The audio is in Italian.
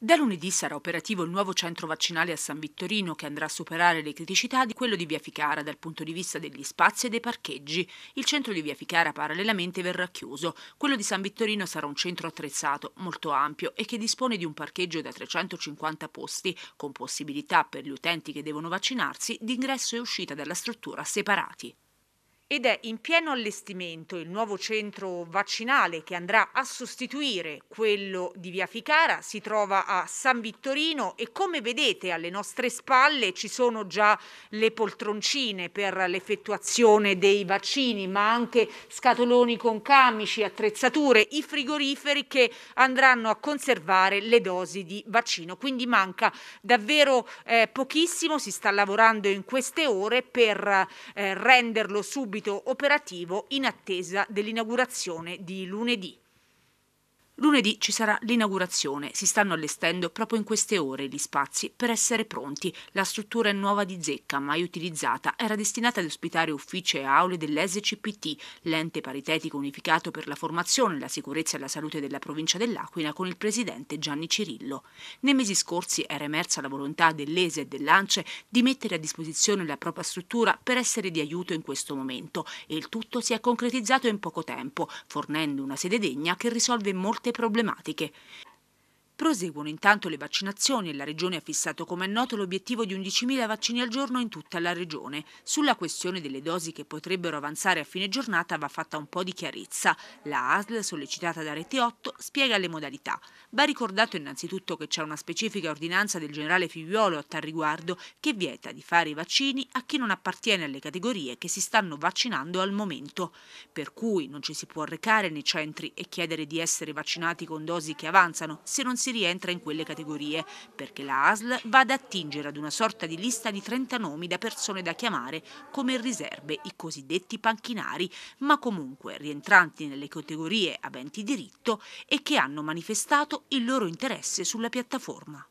Da lunedì sarà operativo il nuovo centro vaccinale a San Vittorino che andrà a superare le criticità di quello di Via Ficara dal punto di vista degli spazi e dei parcheggi. Il centro di Via Ficara parallelamente verrà chiuso. Quello di San Vittorino sarà un centro attrezzato, molto ampio e che dispone di un parcheggio da 350 posti, con possibilità per gli utenti che devono vaccinarsi di ingresso e uscita dalla struttura separati ed è in pieno allestimento il nuovo centro vaccinale che andrà a sostituire quello di Via Ficara, si trova a San Vittorino e come vedete alle nostre spalle ci sono già le poltroncine per l'effettuazione dei vaccini, ma anche scatoloni con camici, attrezzature, i frigoriferi che andranno a conservare le dosi di vaccino. Quindi manca davvero eh, pochissimo, si sta lavorando in queste ore per eh, renderlo subito subito operativo in attesa dell'inaugurazione di lunedì. Lunedì ci sarà l'inaugurazione, si stanno allestendo proprio in queste ore gli spazi per essere pronti. La struttura è nuova di zecca, mai utilizzata, era destinata ad ospitare uffici e aule dell'SCPT, l'ente paritetico unificato per la formazione, la sicurezza e la salute della provincia dell'Aquila, con il presidente Gianni Cirillo. Nei mesi scorsi era emersa la volontà dell'ESE e dell'ANCE di mettere a disposizione la propria struttura per essere di aiuto in questo momento e il tutto si è concretizzato in poco tempo, fornendo una sede degna che risolve molte problematiche. Proseguono intanto le vaccinazioni e la Regione ha fissato come è noto l'obiettivo di 11.000 vaccini al giorno in tutta la Regione. Sulla questione delle dosi che potrebbero avanzare a fine giornata va fatta un po' di chiarezza. La ASL, sollecitata da Rete 8, spiega le modalità. Va ricordato innanzitutto che c'è una specifica ordinanza del generale Figliuolo a tal riguardo che vieta di fare i vaccini a chi non appartiene alle categorie che si stanno vaccinando al momento, per cui non ci si può recare nei centri e chiedere di essere vaccinati con dosi che avanzano se non si si rientra in quelle categorie, perché la ASL va ad attingere ad una sorta di lista di 30 nomi da persone da chiamare come riserve, i cosiddetti panchinari, ma comunque rientranti nelle categorie aventi diritto e che hanno manifestato il loro interesse sulla piattaforma.